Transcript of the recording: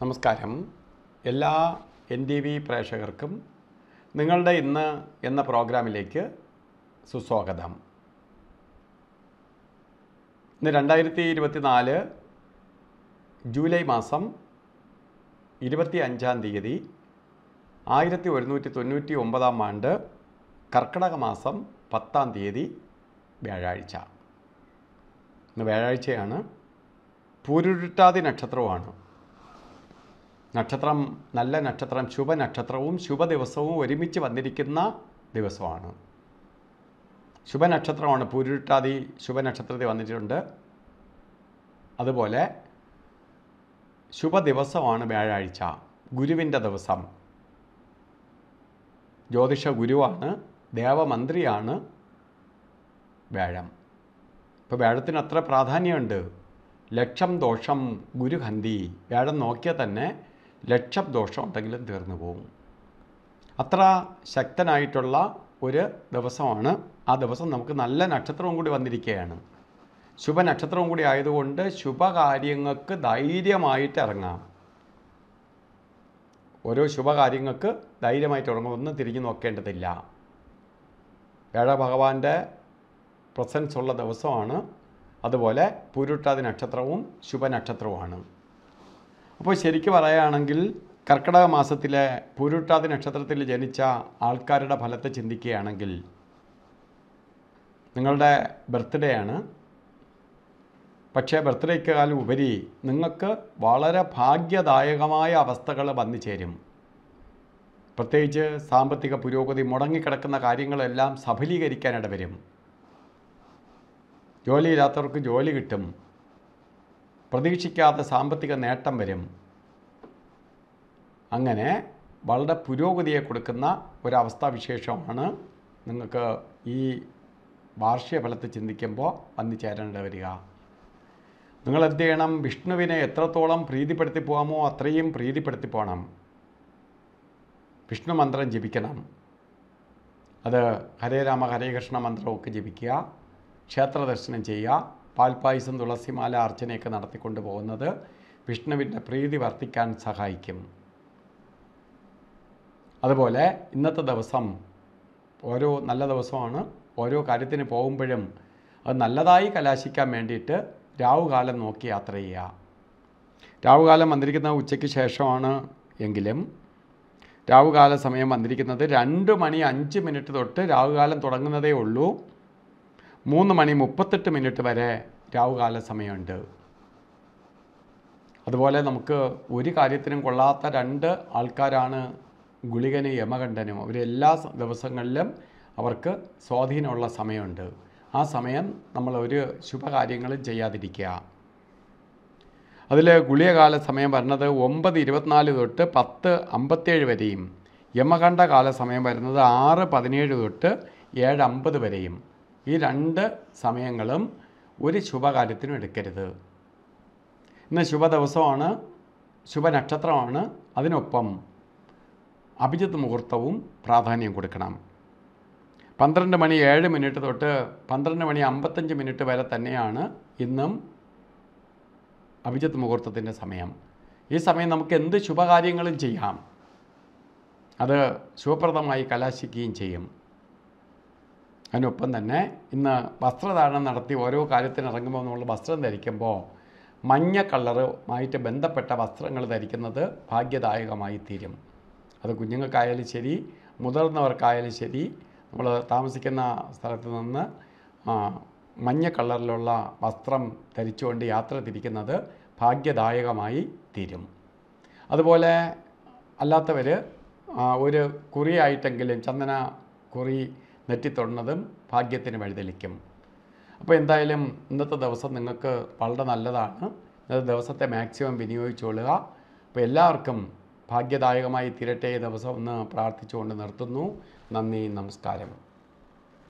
നമസ്കാരം എല്ലാ N T V പ്രേക്ഷകർക്കും നിങ്ങളുടെ ഇന്ന് എന്ന പ്രോഗ്രാമിലേക്ക് സുസ്വാഗതം ഇന്ന് രണ്ടായിരത്തി ഇരുപത്തി നാല് ജൂലൈ മാസം ഇരുപത്തി അഞ്ചാം തീയതി ആയിരത്തി ഒരുന്നൂറ്റി തൊണ്ണൂറ്റി ഒമ്പതാം ആണ്ട് കർക്കിടക മാസം പത്താം തീയതി വ്യാഴാഴ്ച ഇന്ന് വ്യാഴാഴ്ചയാണ് പൂരുരുട്ടാതി നക്ഷത്രമാണ് നക്ഷത്രം നല്ല നക്ഷത്രം ശുഭനക്ഷത്രവും ശുഭദിവസവും ഒരുമിച്ച് വന്നിരിക്കുന്ന ദിവസമാണ് ശുഭനക്ഷത്രമാണ് ശുഭ ശുഭനക്ഷത്രത്തിൽ വന്നിട്ടുണ്ട് അതുപോലെ ശുഭദിവസമാണ് വ്യാഴാഴ്ച ഗുരുവിൻ്റെ ദിവസം ജ്യോതിഷ ഗുരുവാണ് ദേവമന്ത്രിയാണ് വ്യാഴം ഇപ്പോൾ വ്യാഴത്തിന് അത്ര പ്രാധാന്യമുണ്ട് ലക്ഷം ദോഷം ഗുരുഹന്തി വ്യാഴം നോക്കിയാൽ തന്നെ ലക്ഷം ദോഷം ഉണ്ടെങ്കിലും തീർന്നു പോകും അത്ര ശക്തനായിട്ടുള്ള ഒരു ദിവസമാണ് ആ ദിവസം നമുക്ക് നല്ല നക്ഷത്രവും കൂടി വന്നിരിക്കുകയാണ് ശുഭനക്ഷത്രവും കൂടി ആയതുകൊണ്ട് ശുഭകാര്യങ്ങൾക്ക് ധൈര്യമായിട്ട് ഇറങ്ങാം ഓരോ ശുഭകാര്യങ്ങൾക്ക് ധൈര്യമായിട്ട് ഇറങ്ങുമെന്ന് തിരിഞ്ഞു നോക്കേണ്ടതില്ല ഭഗവാന്റെ പ്രസൻസ് ഉള്ള ദിവസമാണ് അതുപോലെ പുരുട്ടാതി നക്ഷത്രവും ശുഭനക്ഷത്രവുമാണ് അപ്പോൾ ശരിക്കും പറയുകയാണെങ്കിൽ കർക്കിടക മാസത്തിലെ പൂരുട്ടാതി നക്ഷത്രത്തിൽ ജനിച്ച ആൾക്കാരുടെ ഫലത്തെ ചിന്തിക്കുകയാണെങ്കിൽ നിങ്ങളുടെ ബർത്ത്ഡേ ആണ് പക്ഷേ ബർത്ത്ഡേക്കാലും ഉപരി നിങ്ങൾക്ക് വളരെ ഭാഗ്യദായകമായ അവസ്ഥകൾ വന്നു ചേരും പ്രത്യേകിച്ച് സാമ്പത്തിക പുരോഗതി മുടങ്ങിക്കിടക്കുന്ന കാര്യങ്ങളെല്ലാം സഫലീകരിക്കാനിട വരും ജോലിയില്ലാത്തവർക്ക് ജോലി കിട്ടും പ്രതീക്ഷിക്കാത്ത സാമ്പത്തിക നേട്ടം വരും അങ്ങനെ വളരെ പുരോഗതിയെ കൊടുക്കുന്ന ഒരവസ്ഥാവിശേഷമാണ് നിങ്ങൾക്ക് ഈ വാർഷിക ഫലത്തെ ചിന്തിക്കുമ്പോൾ വന്നു ചേരേണ്ടി വരിക നിങ്ങൾ എന്ത് ചെയ്യണം വിഷ്ണുവിനെ എത്രത്തോളം പ്രീതിപ്പെടുത്തി പോകാമോ അത്രയും പ്രീതിപ്പെടുത്തി പോകണം വിഷ്ണു മന്ത്രം ജപിക്കണം അത് ഹരേ രാമ ഹരേ കൃഷ്ണ മന്ത്രമൊക്കെ ജപിക്കുക ക്ഷേത്രദർശനം ചെയ്യുക പാൽപ്പായസം തുളസിമാല അർച്ചനയൊക്കെ നടത്തിക്കൊണ്ട് പോകുന്നത് വിഷ്ണുവിൻ്റെ പ്രീതി വർദ്ധിക്കാൻ സഹായിക്കും അതുപോലെ ഇന്നത്തെ ദിവസം ഓരോ നല്ല ദിവസമാണ് ഓരോ കാര്യത്തിന് പോകുമ്പോഴും അത് നല്ലതായി കലാശിക്കാൻ വേണ്ടിയിട്ട് രാവുകാലം നോക്കി യാത്ര ചെയ്യുക രാവുകാലം വന്നിരിക്കുന്ന ഉച്ചയ്ക്ക് ശേഷമാണ് എങ്കിലും രാവുകാല സമയം വന്നിരിക്കുന്നത് രണ്ട് മണി അഞ്ച് മിനിറ്റ് തൊട്ട് രാവുകാലം തുടങ്ങുന്നതേ ഉള്ളൂ മൂന്ന് മണി മുപ്പത്തെട്ട് മിനിറ്റ് വരെ രാവുകാല സമയമുണ്ട് അതുപോലെ നമുക്ക് ഒരു കാര്യത്തിനും കൊള്ളാത്ത രണ്ട് ആൾക്കാരാണ് ഗുളികനും യമകണ്ഠനും അവർ എല്ലാ ദിവസങ്ങളിലും അവർക്ക് സ്വാധീനമുള്ള സമയമുണ്ട് ആ സമയം നമ്മൾ ഒരു ശുഭകാര്യങ്ങളും ചെയ്യാതിരിക്കുക അതിൽ ഗുളികകാല സമയം വരുന്നത് ഒമ്പത് ഇരുപത്തിനാല് തൊട്ട് പത്ത് അമ്പത്തേഴ് വരെയും യമകണ്ഠ കാല സമയം വരുന്നത് ആറ് പതിനേഴ് തൊട്ട് ഏഴ് അമ്പത് വരെയും ഈ രണ്ട് സമയങ്ങളും ഒരു ശുഭകാര്യത്തിനും എടുക്കരുത് ഇന്ന് ശുഭ ദിവസമാണ് ശുഭനക്ഷത്രമാണ് അതിനൊപ്പം അഭിജിത് മുഹൂർത്തവും പ്രാധാന്യം കൊടുക്കണം പന്ത്രണ്ട് മണി ഏഴ് മിനിറ്റ് തൊട്ട് പന്ത്രണ്ട് മണി അമ്പത്തഞ്ച് മിനിറ്റ് വരെ തന്നെയാണ് ഇന്നും അഭിജിത്ത് മുഹൂർത്തത്തിൻ്റെ സമയം ഈ സമയം നമുക്ക് എന്ത് ശുഭകാര്യങ്ങളും ചെയ്യാം അത് ശുഭപ്രദമായി കലാശിക്കുകയും ചെയ്യും അതിനൊപ്പം തന്നെ ഇന്ന് വസ്ത്രധാരണം നടത്തി ഓരോ കാര്യത്തിന് ഇറങ്ങുമ്പോൾ നമ്മൾ വസ്ത്രം ധരിക്കുമ്പോൾ മഞ്ഞ കളറുമായിട്ട് ബന്ധപ്പെട്ട വസ്ത്രങ്ങൾ ധരിക്കുന്നത് ഭാഗ്യദായകമായി തീരും അത് കുഞ്ഞുങ്ങൾക്കായാലും ശരി മുതിർന്നവർക്കായാലും ശരി നമ്മൾ താമസിക്കുന്ന സ്ഥലത്ത് നിന്ന് മഞ്ഞ കളറിലുള്ള വസ്ത്രം ധരിച്ചുകൊണ്ട് യാത്ര തിരിക്കുന്നത് ഭാഗ്യദായകമായി തീരും അതുപോലെ അല്ലാത്തവർ ഒരു കുറിയായിട്ടെങ്കിലും ചന്ദന കുറി നെറ്റിത്തൊടുന്നതും ഭാഗ്യത്തിന് വഴിതെളിക്കും അപ്പോൾ എന്തായാലും ഇന്നത്തെ ദിവസം നിങ്ങൾക്ക് വളരെ നല്ലതാണ് ഇന്നത്തെ ദിവസത്തെ മാക്സിമം വിനിയോഗിച്ചുകൊള്ളുക അപ്പോൾ എല്ലാവർക്കും ഭാഗ്യദായകമായി തിരട്ടേ ദിവസം ഒന്ന് പ്രാർത്ഥിച്ചുകൊണ്ട് നിർത്തുന്നു നന്ദി നമസ്കാരം